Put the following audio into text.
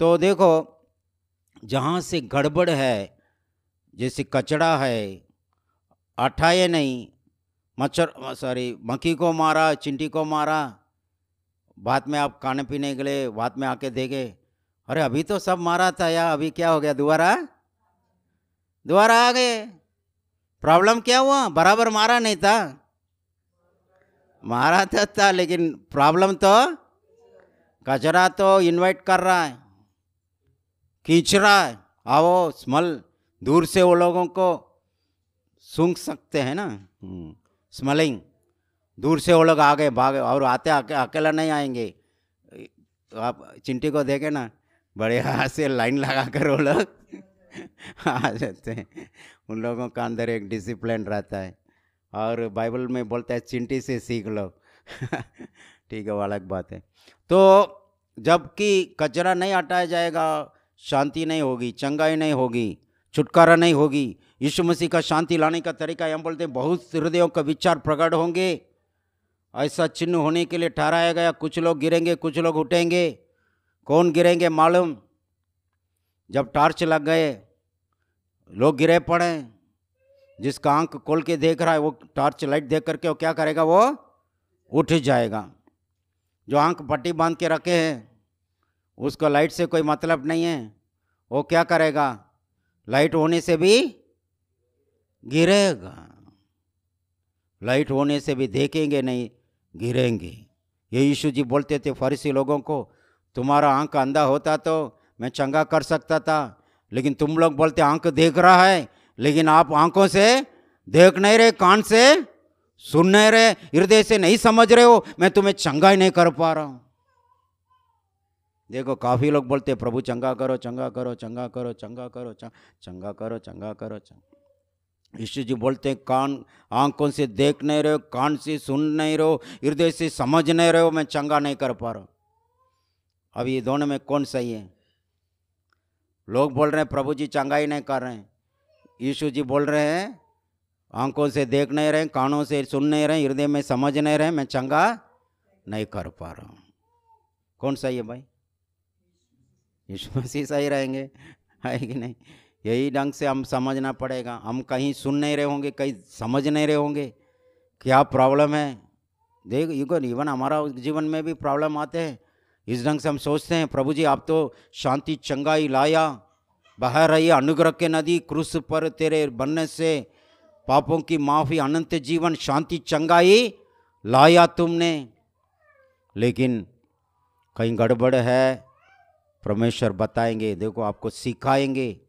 तो देखो जहाँ से गड़बड़ है जैसे कचड़ा है अठाए नहीं मच्छर सॉरी मक्खी को मारा चिंटी को मारा बाद में आप खाने पीने के लिए बाद में आके देखे अरे अभी तो सब मारा था या अभी क्या हो गया दोबारा दोबारा आ गए प्रॉब्लम क्या हुआ बराबर मारा नहीं था मारा था, तो था लेकिन प्रॉब्लम तो कचरा तो इन्वाइट कर रहा है खींच रहा है आओ स्मल दूर से वो लोगों को सूंघ सकते हैं ना हम्म, स्मलिंग दूर से वो लोग आ गए भागे और आते आके अकेला नहीं आएंगे तो आप चिंटी को देखे ना बड़े हाथ से लाइन लगा कर वो लोग आ जाते हैं उन लोगों का अंदर एक डिसिप्लिन रहता है और बाइबल में बोलता है चिंटी से सीख लो ठीक है वो अलग बात है तो जबकि कचरा नहीं हटाया जाएगा शांति नहीं होगी चंगाई नहीं होगी छुटकारा नहीं होगी यीशु मसीह का शांति लाने का तरीका हम बोलते हैं बहुत हृदयों का विचार प्रकट होंगे ऐसा चिन्ह होने के लिए ठहराया गया कुछ लोग गिरेंगे कुछ लोग उठेंगे कौन गिरेंगे मालूम जब टार्च लग गए लोग गिरे पड़े जिसका आंख खोल के देख रहा है वो टार्च लाइट देख करके वो क्या करेगा वो उठ जाएगा जो आंख पट्टी बांध के रखे हैं उसको लाइट से कोई मतलब नहीं है वो क्या करेगा लाइट होने से भी गिरेगा लाइट होने से भी देखेंगे नहीं गिरेंगे ये यीशु जी बोलते थे फरीसी लोगों को तुम्हारा आंख अंधा होता तो मैं चंगा कर सकता था लेकिन तुम लोग बोलते आंख देख रहा है लेकिन आप आंखों से देख नहीं रहे कान से सुन नहीं रहे हृदय से नहीं समझ रहे हो मैं तुम्हें चंगा ही नहीं कर पा रहा हूँ देखो काफ़ी लोग बोलते प्रभु चंगा करो चंगा करो चंगा करो चंगा करो चंगा करो चंगा करो चंगा यीशु जी बोलते हैं कान आंखों से देख नहीं रहे हो कान से सुन नहीं रहो हृदय से समझ नहीं रहे हो मैं चंगा नहीं कर पा रहा हूँ अब ये दोनों में कौन सही है लोग बोल रहे हैं प्रभु जी चंगा ही नहीं कर रहे हैं यीशु जी बोल रहे हैं आंखों से देख नहीं रहे कानों से सुन नहीं रहे हृदय में समझ नहीं रहे मैं चंगा नहीं कर पा रहा हूँ कौन सही है भाई यीशु मसीह सही रहेंगे है कि नहीं यही ढंग से हम समझना पड़ेगा हम कहीं सुन नहीं रहे होंगे कहीं समझ नहीं रहे होंगे क्या प्रॉब्लम है देख युगन इवन हमारा जीवन में भी प्रॉब्लम आते हैं इस ढंग से हम सोचते हैं प्रभु जी आप तो शांति चंगाई लाया बह रही अनुग्रह के नदी क्रूस पर तेरे बनने से पापों की माफ़ी अनंत जीवन शांति चंगाई लाया तुमने लेकिन कहीं गड़बड़ है परमेश्वर बताएंगे देखो आपको सिखाएंगे